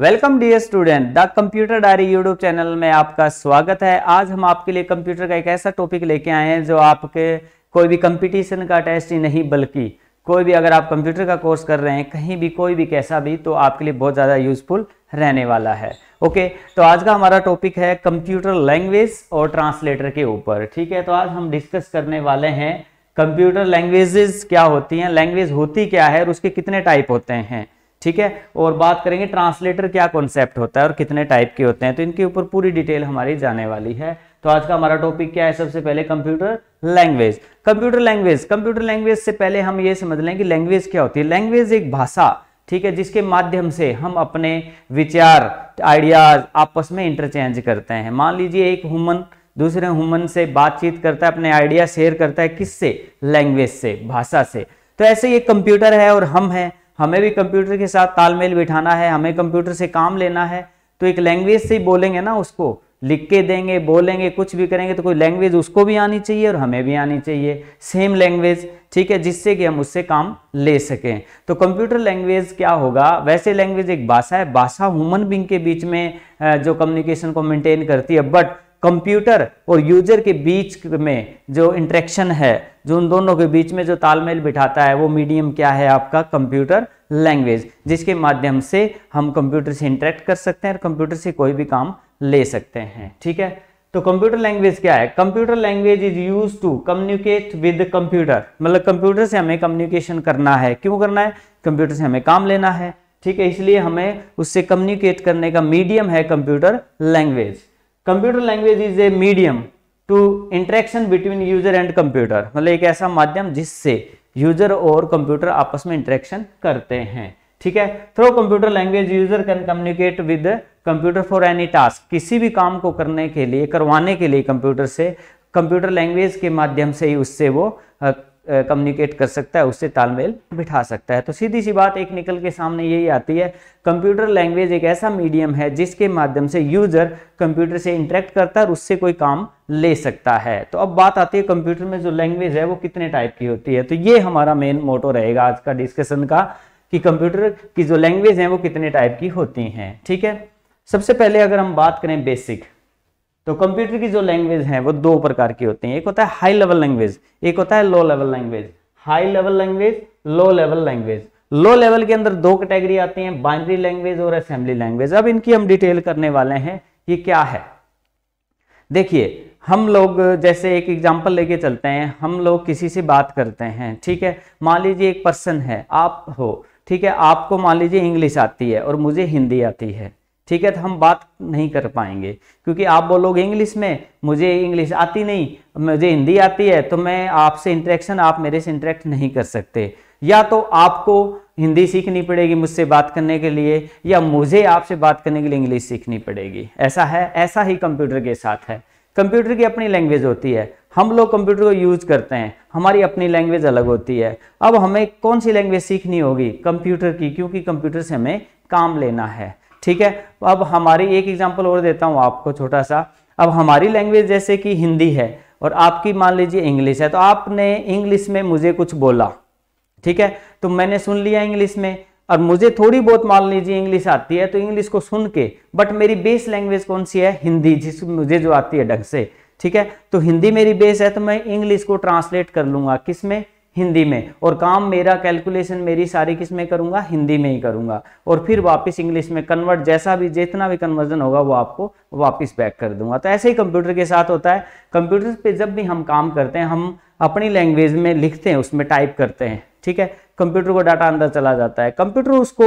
welcome dear student the computer diary YouTube channel में आपका स्वागत है आज हम आपके लिए कंप्यूटर का एक ऐसा टॉपिक लेके आए हैं जो आपके कोई भी कंपटीशन का टेस्ट ही नहीं बल्कि कोई भी अगर आप कंप्यूटर का कोर्स कर रहे हैं कहीं भी कोई भी कैसा भी तो आपके लिए बहुत ज़्यादा यूजफुल रहने वाला है ओके तो आज का हमारा टॉपिक है कंप्यूटर लैंग्वेज और ट्रांसलेटर के ऊपर ठीक है तो आज हम डिस्कस करने वाले हैं कंप्यूटर लैंग्वेजेस क्या होती हैं लैंग्वेज होती क्या है और उसके कितने टाइप होते हैं ठीक है और बात करेंगे ट्रांसलेटर क्या कॉन्सेप्ट होता है और कितने टाइप के होते हैं तो इनके ऊपर पूरी डिटेल हमारी जाने वाली है तो आज का हमारा टॉपिक क्या है सबसे पहले computer language computer language computer language से पहले हम ये समझ लें कि लैंग्वेज क्या होती है लैंग्वेज एक भाषा ठीक है जिसके माध्यम से हम अपने विचार आइडियाज आपस में इंटरचेंज करते हैं मान लीजिए एक हुमन दूसरे हुमन से बातचीत करता है अपने आइडिया शेयर करता है किससे लैंग्वेज से भाषा से तो ऐसे ये कंप्यूटर है और हम हैं हमें भी कंप्यूटर के साथ तालमेल बिठाना है हमें कंप्यूटर से काम लेना है तो एक लैंग्वेज से ही बोलेंगे ना उसको लिख के देंगे बोलेंगे कुछ भी करेंगे तो कोई लैंग्वेज उसको भी आनी चाहिए और हमें भी आनी चाहिए सेम लैंग्वेज ठीक है जिससे कि हम उससे काम ले सकें तो कंप्यूटर लैंग्वेज क्या होगा वैसे लैंग्वेज एक भाषा है भाषा ह्यूमन बींग के बीच में जो कम्युनिकेशन को मेंटेन करती है बट कंप्यूटर और यूजर के बीच में जो इंट्रैक्शन है जो उन दोनों के बीच में जो तालमेल बिठाता है वो मीडियम क्या है आपका कंप्यूटर लैंग्वेज जिसके माध्यम से हम कंप्यूटर से इंटरेक्ट कर सकते हैं और कंप्यूटर से कोई भी काम ले सकते हैं ठीक है तो कंप्यूटर लैंग्वेज क्या है computer language is use to communicate with computer मतलब कंप्यूटर से हमें कम्युनिकेशन करना है क्यों करना है कंप्यूटर से हमें काम लेना है ठीक है इसलिए हमें उससे कम्युनिकेट करने का मीडियम है computer language computer language is a medium to interaction between user and computer मतलब एक ऐसा माध्यम जिससे यूजर और कंप्यूटर आपस में इंटरेक्शन करते हैं ठीक है through computer language user can communicate with computer for any task किसी भी काम को करने के लिए करवाने के लिए कंप्यूटर से कंप्यूटर लैंग्वेज के माध्यम से ही उससे वो कम्युनिकेट कर सकता है उससे तालमेल बिठा सकता है तो सीधी सी बात एक निकल के सामने यही आती है कंप्यूटर लैंग्वेज एक ऐसा मीडियम है जिसके माध्यम से यूजर कंप्यूटर से इंटरेक्ट करता है और उससे कोई काम ले सकता है तो अब बात आती है कंप्यूटर में जो लैंग्वेज है वो कितने टाइप की होती है तो ये हमारा मेन मोटो रहेगा आज का डिस्कशन का कि कंप्यूटर की जो लैंग्वेज है वो कितने टाइप की होती हैं ठीक है सबसे पहले अगर हम बात करें बेसिक तो कंप्यूटर की जो लैंग्वेज है वो दो प्रकार की होती है एक होता है हाई लेवल लैंग्वेज एक होता है low level language high level language low level language low level के अंदर दो कैटेगरी आती हैं बाइनरी लैंग्वेज और असेंबली लैंग्वेज अब इनकी हम डिटेल करने वाले हैं ये क्या है देखिए हम लोग जैसे एक एग्जाम्पल लेके चलते हैं हम लोग किसी से बात करते हैं ठीक है मान लीजिए एक पर्सन है आप हो ठीक है आपको मान लीजिए इंग्लिश आती है और मुझे हिंदी आती है ठीक है तो हम बात नहीं कर पाएंगे क्योंकि आप बोलोगे इंग्लिश में मुझे इंग्लिश आती नहीं मुझे हिंदी आती है तो मैं आपसे इंटरेक्शन आप मेरे से इंटरेक्ट नहीं कर सकते या तो आपको हिंदी सीखनी पड़ेगी मुझसे बात करने के लिए या मुझे आपसे बात करने के लिए इंग्लिश सीखनी पड़ेगी ऐसा है ऐसा ही कंप्यूटर के साथ है कंप्यूटर की अपनी लैंग्वेज होती है हम लोग कंप्यूटर को यूज करते हैं हमारी अपनी लैंग्वेज अलग होती है अब हमें कौन सी लैंग्वेज सीखनी होगी कंप्यूटर की क्योंकि कंप्यूटर से हमें काम लेना है ठीक है अब हमारी एक एग्जाम्पल और देता हूँ आपको छोटा सा अब हमारी लैंग्वेज जैसे कि हिंदी है और आपकी मान लीजिए इंग्लिश है तो आपने इंग्लिश में मुझे कुछ बोला ठीक है तो मैंने सुन लिया इंग्लिश में और मुझे थोड़ी बहुत मान लीजिए इंग्लिश आती है तो इंग्लिश को सुन के बट मेरी बेस लैंग्वेज कौन सी है हिंदी जिस मुझे जो आती है ढंग से ठीक है तो हिंदी मेरी बेस है तो मैं इंग्लिश को ट्रांसलेट कर लूंगा किस में हिंदी में और काम मेरा कैलकुलेशन मेरी सारी किस में करूंगा हिंदी में ही करूंगा और फिर वापस इंग्लिश में कन्वर्ट जैसा भी जितना भी कन्वर्जन होगा वो आपको वापस बैक कर दूंगा तो ऐसे ही कंप्यूटर के साथ होता है कंप्यूटर पे जब भी हम काम करते हैं हम अपनी लैंग्वेज में लिखते हैं उसमें टाइप करते हैं ठीक है कंप्यूटर को डाटा अंदर चला जाता है कंप्यूटर उसको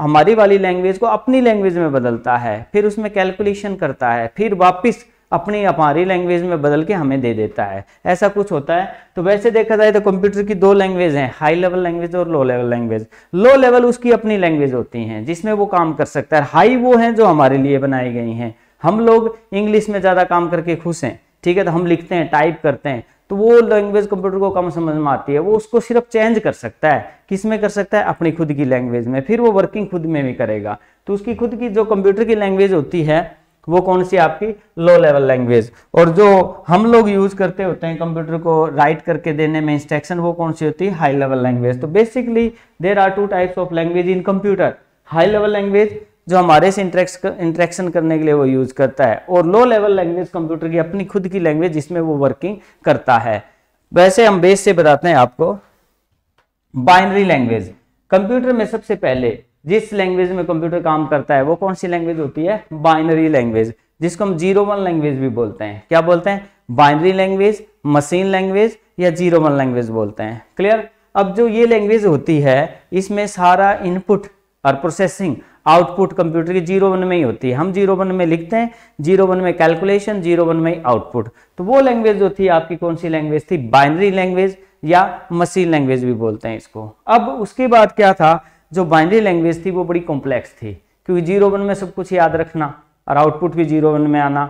हमारी वाली लैंग्वेज को अपनी लैंग्वेज में बदलता है फिर उसमें कैलकुलेशन करता है फिर वापिस अपनी हमारी लैंग्वेज में बदल के हमें दे देता है ऐसा कुछ होता है तो वैसे देखा जाए तो कंप्यूटर की दो लैंग्वेज हैं हाई लेवल लैंग्वेज और low level language low level उसकी अपनी लैंग्वेज होती हैं जिसमें वो काम कर सकता है हाई वो हैं जो हमारे लिए बनाई गई हैं हम लोग इंग्लिश में ज़्यादा काम करके खुश हैं ठीक है तो हम लिखते हैं टाइप करते हैं तो वो लैंग्वेज कंप्यूटर को कम समझ में आती है वो उसको सिर्फ चेंज कर सकता है किस में कर सकता है अपनी खुद की लैंग्वेज में फिर वो वर्किंग खुद में भी करेगा तो उसकी खुद की जो कंप्यूटर की लैंग्वेज होती है वो कौन सी आपकी लो लेवल लैंग्वेज और जो हम लोग यूज करते होते हैं कंप्यूटर को राइट करके देने में इंस्ट्रक्शन वो कौन सी होती है हाई लेवल लैंग्वेज तो basically there are two types of language in computer high level language जो हमारे से इंट्रैक्शन करने के लिए वो यूज करता है और लो लेवल लैंग्वेज कंप्यूटर की अपनी खुद की लैंग्वेज जिसमें वो वर्किंग करता है वैसे हम बेस से बताते हैं आपको बाइनरी लैंग्वेज कंप्यूटर में सबसे पहले जिस लैंग्वेज में कंप्यूटर काम करता है वो कौन सी लैंग्वेज होती है बाइनरी लैंग्वेज जिसको हम जीरो वन लैंग्वेज भी बोलते हैं क्या बोलते हैं बाइनरी लैंग्वेज मशीन लैंग्वेज या जीरो वन लैंग्वेज बोलते हैं क्लियर अब जो ये लैंग्वेज होती है इसमें सारा इनपुट और प्रोसेसिंग आउटपुट कंप्यूटर की जीरो वन में ही होती है हम जीरो वन में लिखते हैं जीरो वन में कैलकुलेशन जीरो वन में आउटपुट तो वो लैंग्वेज जो थी आपकी कौन सी लैंग्वेज थी बाइनरी लैंग्वेज या मशीन लैंग्वेज भी बोलते हैं इसको अब उसके बाद क्या था जो बाइनरी लैंग्वेज थी वो बड़ी कॉम्प्लेक्स थी क्योंकि जीरो वन में सब कुछ याद रखना और आउटपुट भी जीरो वन में आना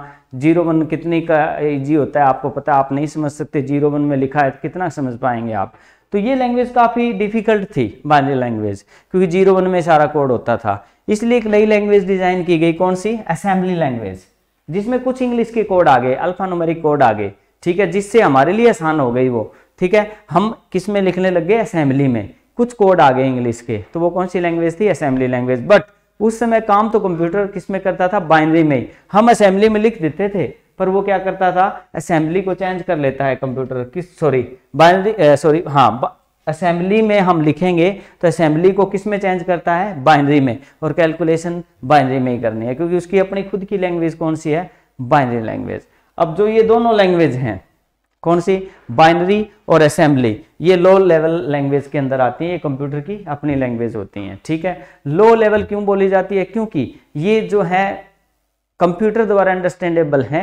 जीरो वन कितने का इजी होता है आपको पता आप नहीं समझ सकते जीरो वन में लिखा है तो कितना समझ पाएंगे आप तो ये लैंग्वेज काफ़ी डिफिकल्ट थी बाइनरी लैंग्वेज क्योंकि जीरो वन में सारा कोड होता था इसलिए एक नई लैंग्वेज डिजाइन की गई कौन सी असेंबली लैंग्वेज जिसमें कुछ इंग्लिश के कोड आ गए अल्फानुमरिक कोड आ गए ठीक है जिससे हमारे लिए आसान हो गई वो ठीक है हम किस में लिखने लग गए असेंबली में कुछ कोड आ गए इंग्लिश के तो वो कौन सी लैंग्वेज थी असेंबली लैंग्वेज बट उस समय काम तो कंप्यूटर किस में करता था बाइनरी में ही हम असेंबली में लिख देते थे पर वो क्या करता था असेंबली को चेंज कर लेता है कंप्यूटर किस सॉरी बाइनरी सॉरी हाँ असेंबली में हम लिखेंगे तो असेंबली को किस में चेंज करता है बाइनरी में और कैलकुलेशन बाइनरी में ही करनी है क्योंकि उसकी अपनी खुद की लैंग्वेज कौन सी है बाइनरी लैंग्वेज अब जो ये दोनों लैंग्वेज हैं कौन सी बाइनरी और असेंबली ये लो लेवल लैंग्वेज के अंदर आती है ये कंप्यूटर की अपनी लैंग्वेज होती है ठीक है लो लेवल क्यों बोली जाती है क्योंकि ये जो है कंप्यूटर द्वारा अंडरस्टैंडेबल है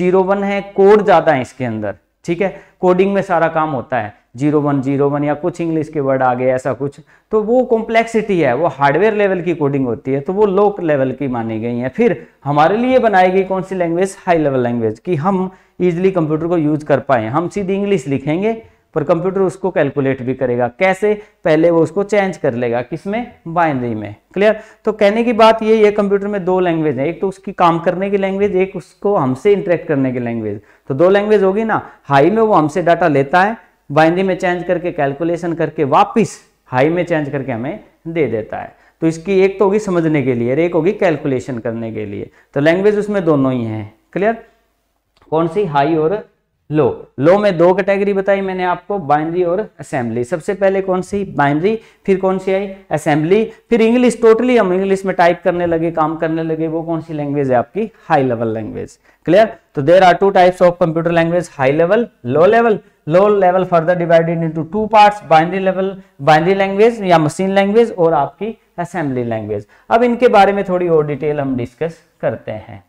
जीरो वन है कोड ज़्यादा है इसके अंदर ठीक है कोडिंग में सारा काम होता है जीरो वन जीरो वन या कुछ इंग्लिश के वर्ड आ गए ऐसा कुछ तो वो कॉम्प्लेक्सिटी है वो हार्डवेयर लेवल की कोडिंग होती है तो वो लो लेवल की मानी गई है फिर हमारे लिए बनाई गई कौन सी लैंग्वेज हाई लेवल लैंग्वेज कि हम इजिली कंप्यूटर को यूज कर पाए हम सीधी इंग्लिश लिखेंगे पर कंप्यूटर उसको कैलकुलेट भी करेगा कैसे पहले वो उसको चेंज कर लेगा किसमें बाइनरी में क्लियर तो कहने की बात ये ये कंप्यूटर में दो लैंग्वेज है एक तो उसकी काम करने की लैंग्वेज एक उसको हमसे इंटरेक्ट करने की लैंग्वेज तो दो लैंग्वेज होगी ना हाई में वो हमसे डाटा लेता है बाइंदी में चेंज करके कैलकुलेशन करके वापिस हाई में चेंज करके हमें दे देता है तो इसकी एक तो होगी समझने के लिए और एक होगी कैलकुलेशन करने के लिए तो लैंग्वेज उसमें दोनों ही हैं क्लियर कौन सी हाई और लो लो में दो कैटेगरी बताई मैंने आपको बाइनरी और असेंबली सबसे पहले कौन सी बाइनरी फिर कौन सी आई असेंबली फिर इंग्लिश टोटली हम इंग्लिश में टाइप करने लगे काम करने लगे वो कौन सी लैंग्वेज है आपकी हाई लेवल लैंग्वेज क्लियर तो there are two types of computer language high level low level low level further divided into two part binary level binary language या मशीन लैंग्वेज और आपकी असेंबली लैंग्वेज अब इनके बारे में थोड़ी और डिटेल हम डिस्कस करते हैं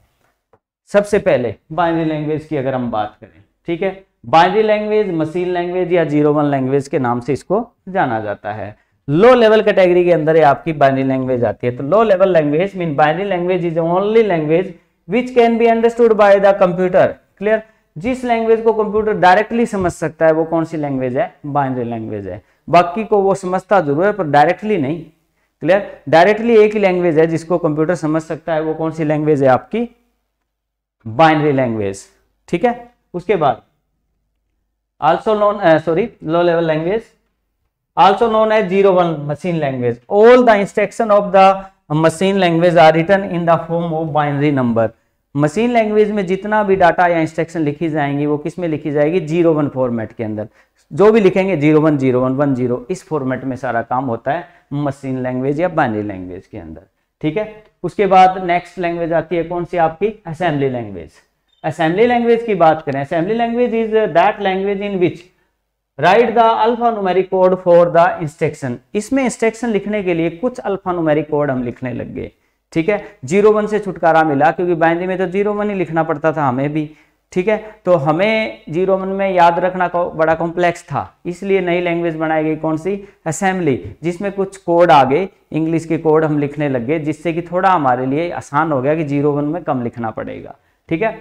सबसे पहले बाइनरी लैंग्वेज की अगर हम बात करें ठीक है बाइनरी लैंग्वेज मशीन लैंग्वेज या जीरो वन लैंग्वेज के नाम से इसको जाना जाता है लो लेवल कैटेगरी के अंदर आपकी बाइनरी लैंग्वेज आती है तो low level language mean binary language is only language which can be understood by the computer clear जिस लैंग्वेज को कंप्यूटर डायरेक्टली समझ सकता है वो कौन सी लैंग्वेज है बाइनरी लैंग्वेज है बाकी को वो समझता जरूर है पर डायरेक्टली नहीं क्लियर डायरेक्टली एक ही लैंग्वेज है जिसको कंप्यूटर समझ सकता है वो कौन सी लैंग्वेज है आपकी बाइनरी लैंग्वेज ठीक है उसके बाद also known sorry low level language also known as zero one machine language all the instruction of the machine language are return in the form of binary number machine language में जितना भी data या instruction लिखी जाएंगी वो किस में लिखी जाएगी जीरो वन फॉर्मेट के अंदर जो भी लिखेंगे zero one zero one one zero इस फॉर्मेट में सारा काम होता है मशीन लैंग्वेज या बाइनरी लैंग्वेज के अंदर ठीक है उसके बाद नेक्स्ट लैंग्वेज आती है कौन सी आपकी असेंबली लैंग्वेज असेंबली लैंग्वेज की बात करें assembly language is that language in which write the alphanumeric code for the instruction इसमें इंस्ट्रक्शन लिखने के लिए कुछ अल्फा नुमेरिक कोड हम लिखने लग गए ठीक है जीरो वन से छुटकारा मिला क्योंकि बाइंदी में तो जीरो वन ही लिखना पड़ता था हमें भी ठीक है तो हमें जीरो वन में याद रखना बड़ा कॉम्प्लेक्स था इसलिए नई लैंग्वेज बनाई गई कौन सी असेंबली जिसमें कुछ कोड आ गए इंग्लिश के कोड हम लिखने लग गए जिससे कि थोड़ा हमारे लिए आसान हो गया कि जीरो वन में कम लिखना पड़ेगा ठीक है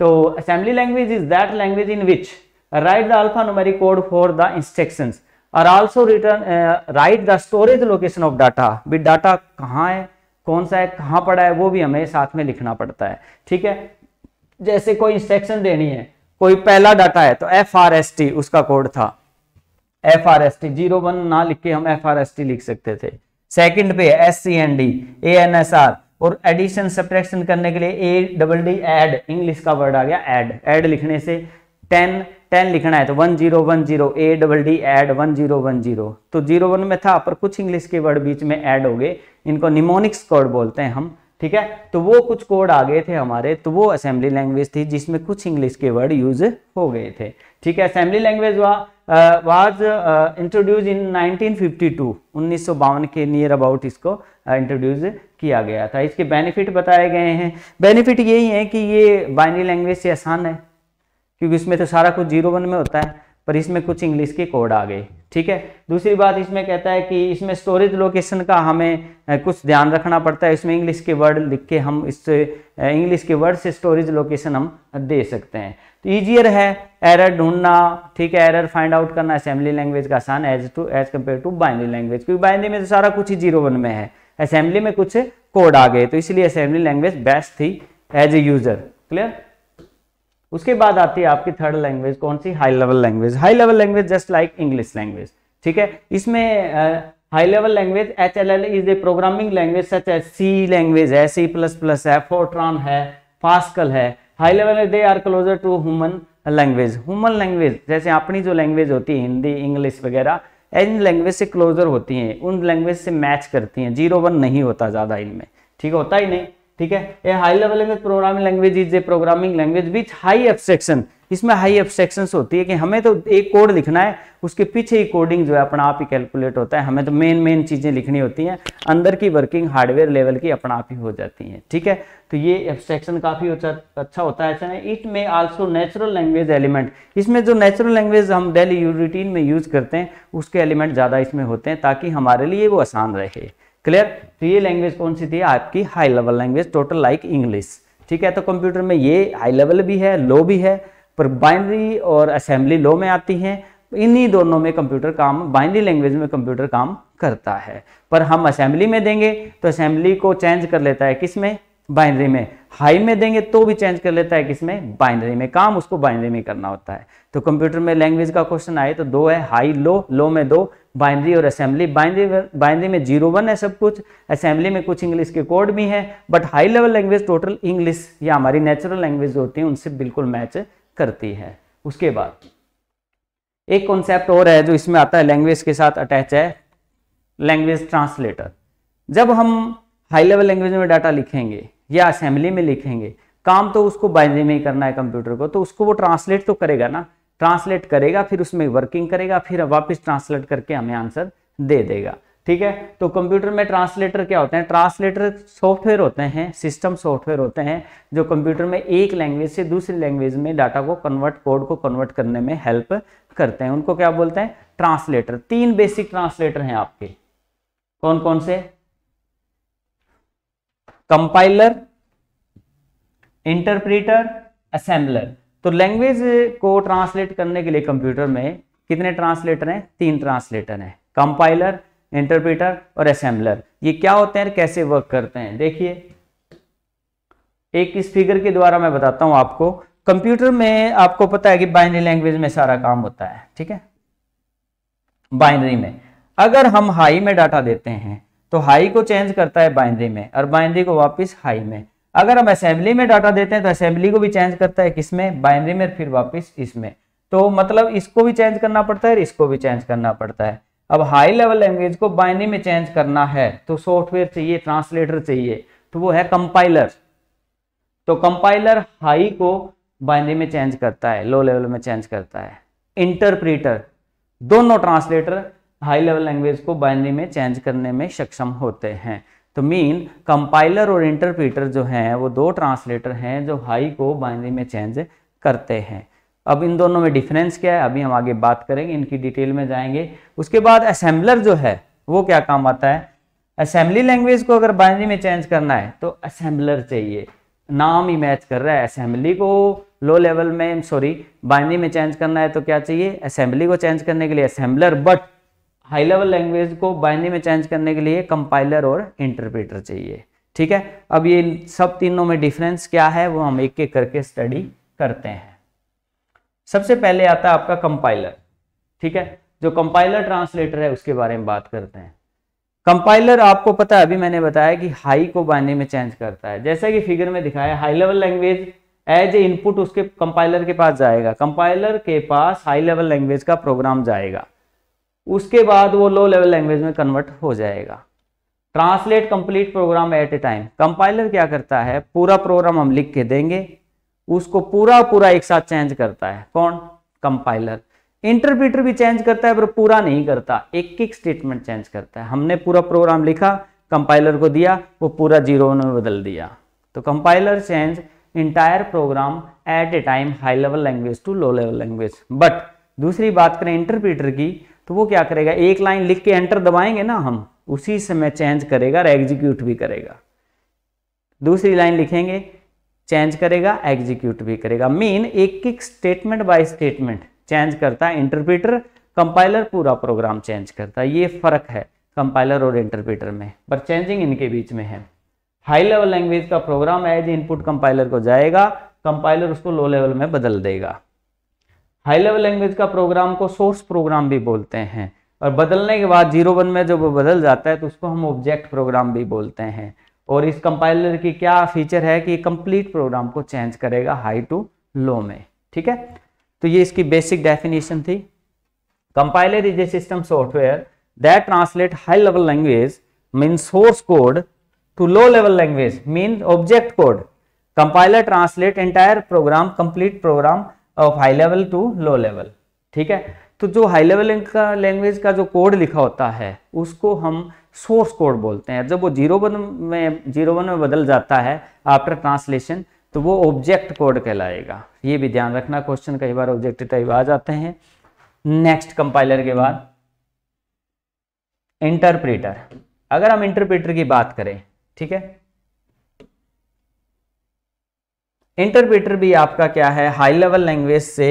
तो assembly language is that language in which write the alphanumeric code for the instruction और also return write the storage location of data with data कहाँ है कौन सा है कहाँ पड़ा है वो भी हमें साथ में लिखना पड़ता है ठीक है जैसे कोई इंस्ट्रक्शन देनी है कोई पहला डाटा है तो एफ आर एस टी उसका कोड था F R S T zero one ना लिख के हम एफ आर एस टी लिख सकते थे सेकंड पे S C N D A N S R और एडिशन सप्रेक्शन करने के लिए A double D add English का वर्ड आ गया एड एड लिखने से टेन टेन लिखना है तो one zero one zero A double D add one zero one zero तो जीरो वन में था पर कुछ इंग्लिश के वर्ड बीच में ऐड हो गए इनको निमोनिक्स कोड बोलते हैं हम ठीक है तो वो कुछ कोड आ गए थे हमारे तो वो असेंबली लैंग्वेज थी जिसमें कुछ इंग्लिश के वर्ड यूज हो गए थे ठीक है असेंबली लैंग्वेज हुआ वाज इंट्रोड्यूस इन 1952 1952 के नियर अबाउट इसको इंट्रोड्यूस uh, किया गया था इसके बेनिफिट बताए गए हैं बेनिफिट यही है कि ये बाइनरी लैंग्वेज से आसान है क्योंकि इसमें तो सारा कुछ जीरो वन में होता है पर इसमें कुछ इंग्लिश के कोड आ गए ठीक है दूसरी बात इसमें कहता है कि इसमें स्टोरेज लोकेशन का हमें कुछ ध्यान रखना पड़ता है इसमें इंग्लिश के वर्ड लिख के हम इस इंग्लिश के वर्ड से स्टोरेज लोकेशन हम दे सकते हैं तो ईजियर है एरर ढूंढना ठीक है एरर फाइंड आउट करना असेंबली लैंग्वेज का आसान as to as compare to binary language क्योंकि बाइनरी में तो सारा कुछ ही जीरो वन में है असेंबली में कुछ कोड आ गए तो इसलिए असेंबली लैंग्वेज बेस्ट थी एज ए यूजर क्लियर उसके बाद आती है आपकी थर्ड लैंग्वेज कौन सी high level language high level language just like English language ठीक है इसमें high level language H L L is a programming language such as C language है सी प्लस प्लस है फोर्ट्रॉन है फास्कल है high level they are closer to human language human language जैसे अपनी जो लैंग्वेज होती है हिंदी इंग्लिश वगैरह इन लैंग्वेज से क्लोजर होती हैं उन लैंग्वेज से मैच करती हैं जीरो वन नहीं होता ज़्यादा इनमें ठीक होता ही नहीं ठीक है a high level language programming language is a programming language which high abstraction इसमें हाई एब्स्ट्रैक्शन होती है कि हमें तो एक कोड लिखना है उसके पीछे ही कोडिंग जो है अपना आप ही कैलकुलेट होता है हमें तो मेन मेन चीज़ें लिखनी होती हैं अंदर की वर्किंग हार्डवेयर लेवल की अपना आप ही हो जाती है ठीक है तो ये एब्स्ट्रैक्शन काफ़ी अच्छा, अच्छा होता है अच्छा इट में आल्सो नेचुरल लैंग्वेज एलिमेंट इसमें जो नेचुरल लैंग्वेज हम डेली रूटीन में यूज़ करते हैं उसके एलिमेंट ज़्यादा इसमें होते हैं ताकि हमारे लिए वो आसान रहे क्लियर तो ये लैंग्वेज कौन सी थी आपकी high level language total like English ठीक है तो कंप्यूटर में ये हाई लेवल भी है लो भी है पर बाइनरी और असेंबली लो में आती हैं इन्हीं दोनों में कंप्यूटर काम बाइनरी लैंग्वेज में कंप्यूटर काम करता है पर हम असेंबली में देंगे तो असेंबली को चेंज कर लेता है किस में बाइनरी में हाई में देंगे तो भी चेंज कर लेता है किसमें बाइनरी में काम उसको बाइनरी में करना होता है तो कंप्यूटर में लैंग्वेज का क्वेश्चन आए तो दो है हाई लो लो में दो बाइनरी और असेंबली बाइनरी बाइनरी में जीरो वन है सब कुछ असेंबली में कुछ इंग्लिश के कोड भी हैं but high level language total English या हमारी नेचुरल लैंग्वेज होती है उनसे बिल्कुल मैच करती है उसके बाद एक कॉन्सेप्ट और है जो इसमें आता है लैंग्वेज के साथ अटैच है लैंग्वेज ट्रांसलेटर जब हम हाई लेवल लैंग्वेज में डाटा लिखेंगे या असेंबली में लिखेंगे काम तो उसको बाइनरी में ही करना है कंप्यूटर को तो उसको वो ट्रांसलेट तो करेगा ना ट्रांसलेट करेगा फिर उसमें वर्किंग करेगा फिर वापस ट्रांसलेट करके हमें आंसर दे देगा ठीक है तो कंप्यूटर में ट्रांसलेटर क्या होते हैं ट्रांसलेटर सॉफ्टवेयर होते हैं सिस्टम सॉफ्टवेयर होते हैं जो कंप्यूटर में एक लैंग्वेज से दूसरी लैंग्वेज में डाटा को कन्वर्ट कोड को कन्वर्ट करने में हेल्प करते हैं उनको क्या बोलते हैं ट्रांसलेटर तीन बेसिक ट्रांसलेटर हैं आपके कौन कौन से कंपाइलर इंटरप्रेटर असेंबलर तो लैंग्वेज को ट्रांसलेट करने के लिए कंप्यूटर में कितने ट्रांसलेटर हैं तीन ट्रांसलेटर हैं कंपाइलर इंटरप्रेटर और असेंबलर ये क्या होते हैं कैसे वर्क करते हैं देखिए एक इस फिगर के द्वारा मैं बताता हूं आपको कंप्यूटर में आपको पता है कि बाइनरी लैंग्वेज में सारा काम होता है ठीक है बाइनरी में अगर हम हाई में डाटा देते हैं तो हाई को चेंज करता है बाइनरी में और बाइनरी को वापस हाई में अगर हम असेंबली में डाटा देते हैं तो असेंबली को भी चेंज करता है किसमें बाइनरी में फिर वापस इसमें तो मतलब इसको भी चेंज करना पड़ता है और इसको भी चेंज करना पड़ता है अब हाई लेवल लैंग्वेज को बाइनरी में चेंज करना है तो सॉफ्टवेयर चाहिए ट्रांसलेटर चाहिए तो वो है कंपाइलर तो कंपाइलर हाई को बाइनरी में चेंज करता है लो लेवल में चेंज करता है इंटरप्रीटर दोनों ट्रांसलेटर हाई लेवल लैंग्वेज को बाइनरी में चेंज करने में सक्षम होते हैं तो मीन कंपाइलर और इंटरप्रेटर जो हैं वो दो ट्रांसलेटर हैं जो हाई को बाइनरी में चेंज करते हैं अब इन दोनों में डिफरेंस क्या है अभी हम आगे बात करेंगे इनकी डिटेल में जाएंगे उसके बाद असेंबलर जो है वो क्या काम आता है असेंबली लैंग्वेज को अगर बाइनरी में चेंज करना है तो असेंबलर चाहिए नाम ही मैच कर रहा है असेंबली को लो लेवल में सॉरी बाइनरी में चेंज करना है तो क्या चाहिए असेंबली को चेंज करने के लिए assembler but high level language को बाइनरी में चेंज करने के लिए कंपाइलर और इंटरप्रेटर चाहिए ठीक है अब ये सब तीनों में डिफरेंस क्या है वो हम एक एक करके स्टडी करते हैं सबसे पहले आता है आपका कंपाइलर ठीक है जो कंपाइलर ट्रांसलेटर है उसके बारे में बात करते हैं कंपाइलर आपको पता है अभी मैंने बताया कि हाई को बाइनरी में चेंज करता है जैसा कि फिगर में दिखाया high level language as a input उसके कंपाइलर के पास जाएगा कंपाइलर के पास हाई लेवल लैंग्वेज का प्रोग्राम जाएगा उसके बाद वो लो लेवल लैंग्वेज में कन्वर्ट हो जाएगा translate complete program at a time compiler क्या करता है पूरा प्रोग्राम हम लिख के देंगे उसको पूरा पूरा एक साथ चेंज करता है कौन कंपाइलर इंटरप्रीटर भी चेंज करता है पर पूरा नहीं करता एक एक स्टेटमेंट चेंज करता है हमने पूरा प्रोग्राम लिखा कंपाइलर को दिया वो पूरा जीरो में बदल दिया तो compiler change entire program at a time high level language to low level language but दूसरी बात करें इंटरप्रीटर की तो वो क्या करेगा एक लाइन लिख के एंटर दबाएंगे ना हम उसी समय चेंज करेगा और एग्जीक्यूट भी करेगा दूसरी लाइन लिखेंगे चेंज करेगा एग्जीक्यूट भी करेगा मेन एक एक स्टेटमेंट बाय स्टेटमेंट चेंज करता है इंटरप्रेटर कंपाइलर पूरा प्रोग्राम चेंज करता है ये फर्क है कंपाइलर और इंटरप्रेटर में पर चेंजिंग इनके बीच में है हाई लेवल लैंग्वेज का प्रोग्राम एज इनपुट कंपाइलर को जाएगा कंपाइलर उसको लो लेवल में बदल देगा हाई लेवल लैंग्वेज का प्रोग्राम को सोर्स प्रोग्राम भी बोलते हैं और बदलने के बाद जीरो वन में जब वो बदल जाता है तो उसको हम ऑब्जेक्ट प्रोग्राम भी बोलते हैं और इस कंपाइलर की क्या फीचर है कि कंप्लीट प्रोग्राम को चेंज करेगा हाई टू लो में ठीक है तो ये इसकी बेसिक डेफिनेशन थी compiler is a system software that translate high level language mean source code to low level language mean object code compiler translate entire program complete program of high level to low level ठीक है तो जो high level का language का जो code लिखा होता है उसको हम सोर्स कोड बोलते हैं जब वो जीरो वन में जीरो वन में बदल जाता है आफ्टर ट्रांसलेशन तो वो ऑब्जेक्ट कोड कहलाएगा ये भी ध्यान रखना क्वेश्चन कई बार ऑब्जेक्ट टाइप आ जाते हैं नेक्स्ट कंपाइलर के बाद इंटरप्रेटर अगर हम इंटरप्रेटर की बात करें ठीक है इंटरप्रेटर भी आपका क्या है हाई लेवल लैंग्वेज से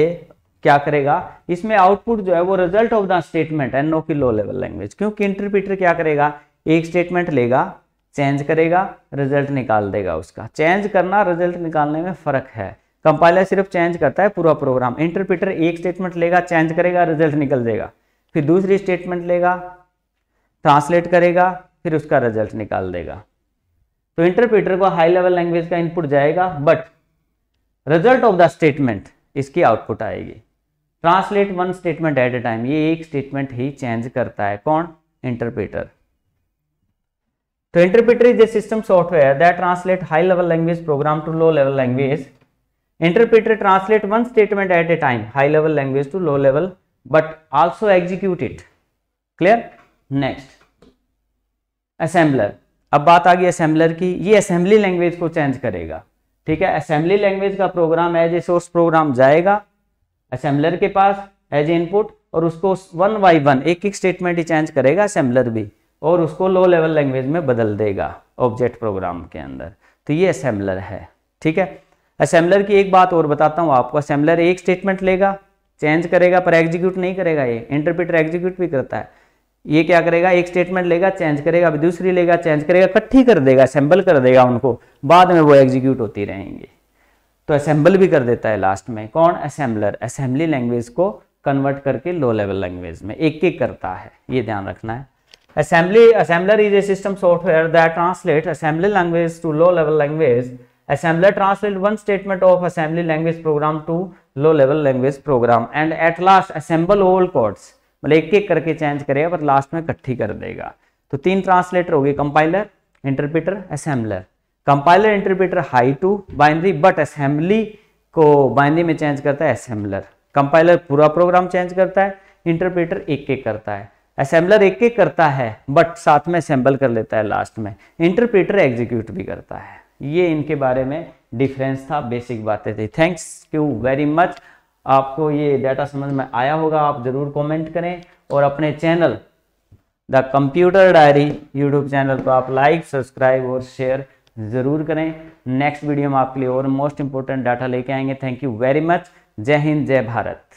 क्या करेगा इसमें आउटपुट जो है वो रिजल्ट ऑफ द स्टेटमेंट है नो की लो लेवल लैंग्वेज क्योंकि इंटरप्रेटर क्या करेगा एक स्टेटमेंट लेगा चेंज करेगा रिजल्ट निकाल देगा उसका चेंज करना रिजल्ट निकालने में फर्क है कंपाइलर सिर्फ चेंज करता है पूरा प्रोग्राम इंटरप्रेटर एक स्टेटमेंट लेगा चेंज करेगा रिजल्ट निकल देगा फिर दूसरी स्टेटमेंट लेगा ट्रांसलेट करेगा फिर उसका रिजल्ट निकाल देगा तो इंटरप्रेटर को हाई लेवल लैंग्वेज का इनपुट जाएगा but result of the statement इसकी आउटपुट आएगी translate one statement at a time ये एक स्टेटमेंट ही चेंज करता है कौन इंटरप्रेटर तो interpreter is a system software that translate high level language program to low level language interpreter translate one statement at a time high level language to low level but also execute it clear next assembler अब बात आ गई assembler की ये assembly language को change करेगा ठीक है assembly language का program as a source program जाएगा असेंबलर के पास एज ए इनपुट और उसको वन बाई वन एक एक स्टेटमेंट ही चेंज करेगा असेंबलर भी और उसको लो लेवल लैंग्वेज में बदल देगा ऑब्जेक्ट प्रोग्राम के अंदर तो ये असेंबलर है ठीक है असेंबलर की एक बात और बताता हूँ आपको असेंबलर एक स्टेटमेंट लेगा चेंज करेगा पर एग्जीक्यूट नहीं करेगा ये इंटरप्रिटर एग्जीक्यूट भी करता है ये क्या करेगा एक स्टेटमेंट लेगा चेंज करेगा अभी दूसरी लेगा चेंज करेगा इकट्ठी कर देगा असेंबल कर देगा उनको बाद में वो एग्जीक्यूट होती रहेंगे तो असेंबल भी कर देता है लास्ट में कौन असेंबलर असेंबली लैंग्वेज को कन्वर्ट करके लो लेवल लैंग्वेज में एक एक करता है ये ध्यान रखना है assembly assembler is a system software that translate assembly language to low level language assembler translate one statement of assembly language program to low level language program and at last assemble all codes मतलब एक एक करके change करेगा पर last में इकट्ठी कर देगा तो तीन ट्रांसलेटर हो गए compiler interpreter assembler compiler interpreter high to binary but assembly को बाइनरी में चेंज करता है असेंबलर कंपाइलर पूरा प्रोग्राम चेंज करता है इंटरप्रेटर एक एक करता है असेंबलर एक एक करता है बट साथ में असेंबल कर लेता है लास्ट में इंटरप्रेटर एग्जीक्यूट भी करता है ये इनके बारे में डिफरेंस था बेसिक बातें थी थैंक्स यू वेरी मच आपको ये डाटा समझ में आया होगा आप ज़रूर कमेंट करें और अपने channel the computer diary YouTube channel को आप लाइक सब्सक्राइब और शेयर ज़रूर करें नेक्स्ट वीडियो में आपके लिए और मोस्ट इंपॉर्टेंट डाटा लेके आएंगे थैंक यू वेरी मच जय हिंद जय भारत